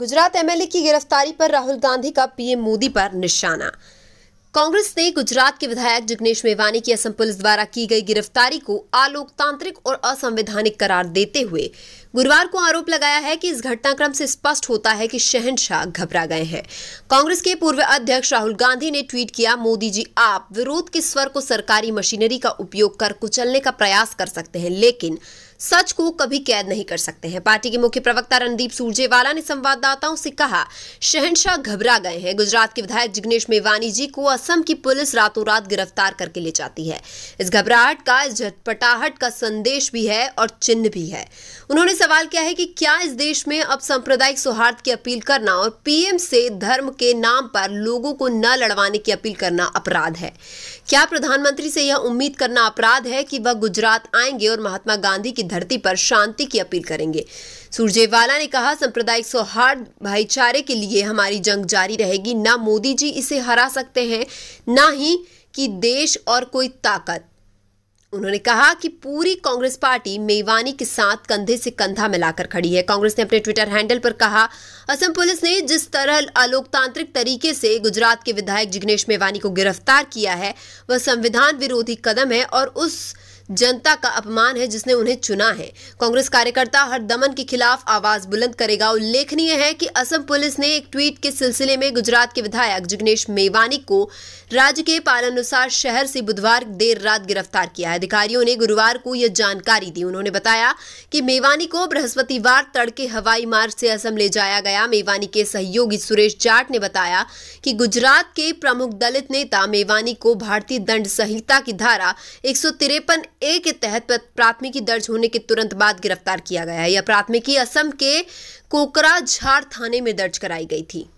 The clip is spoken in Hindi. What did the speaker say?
गुजरात एमएलए की गिरफ्तारी पर राहुल गांधी का पीएम मोदी पर निशाना कांग्रेस ने गुजरात के विधायक जिग्नेश मेवानी की असम पुलिस द्वारा की गई गिरफ्तारी को आलोकतांत्रिक और असंवैधानिक करार देते हुए गुरुवार को आरोप लगाया है कि इस घटनाक्रम से स्पष्ट होता है कि शहनशाह घबरा गए हैं कांग्रेस के पूर्व अध्यक्ष राहुल गांधी ने ट्वीट किया मोदी जी आप विरोध के स्वर को सरकारी मशीनरी का उपयोग कर कुचलने का प्रयास कर सकते हैं लेकिन सच को कभी कैद नहीं कर सकते हैं पार्टी के मुख्य प्रवक्ता रणदीप सुरजेवाला ने संवाददाताओं से कहा शहनशाह घबरा गए हैं गुजरात के विधायक जिग्नेश मेवानी जी को असम की पुलिस रातों रात गिरफ्तार करके ले जाती है इस घबराहट का इस झटपटाहट का संदेश भी है और चिन्ह भी है उन्होंने सवाल किया है कि क्या इस देश में अब सांप्रदायिक सौहार्द की अपील करना और पीएम से धर्म के नाम पर लोगों को न लड़वाने की अपील करना अपराध है क्या प्रधानमंत्री से यह उम्मीद करना अपराध है कि वह गुजरात आएंगे और महात्मा गांधी की धरती पर शांति की अपील करेंगे सुरजेवाला ने कहा सांप्रदायिक सौहार्द भाईचारे के लिए हमारी जंग जारी रहेगी ना मोदी जी इसे हरा सकते हैं ना ही कि देश और कोई ताकत उन्होंने कहा कि पूरी कांग्रेस पार्टी मेवानी के साथ कंधे से कंधा मिलाकर खड़ी है कांग्रेस ने अपने ट्विटर हैंडल पर कहा असम पुलिस ने जिस तरह अलोकतांत्रिक तरीके से गुजरात के विधायक जिग्नेश मेवानी को गिरफ्तार किया है वह संविधान विरोधी कदम है और उस जनता का अपमान है जिसने उन्हें चुना है कांग्रेस कार्यकर्ता हर दमन के खिलाफ आवाज बुलंद करेगा उल्लेखनीय है कि असम पुलिस ने एक ट्वीट के सिलसिले में गुजरात के विधायक जिग्नेश मेवानी को राज्य के पालनुसार शहर से बुधवार देर रात गिरफ्तार किया है अधिकारियों ने गुरुवार को यह जानकारी दी उन्होंने बताया कि मेवानी को बृहस्पतिवार तड़के हवाई मार्ग से असम ले जाया गया मेवानी के सहयोगी सुरेश जाट ने बताया कि गुजरात के प्रमुख दलित नेता मेवानी को भारतीय दंड संहिता की धारा एक ए के तहत प्राथमिकी दर्ज होने के तुरंत बाद गिरफ्तार किया गया है यह प्राथमिकी असम के कोकराझार थाने में दर्ज कराई गई थी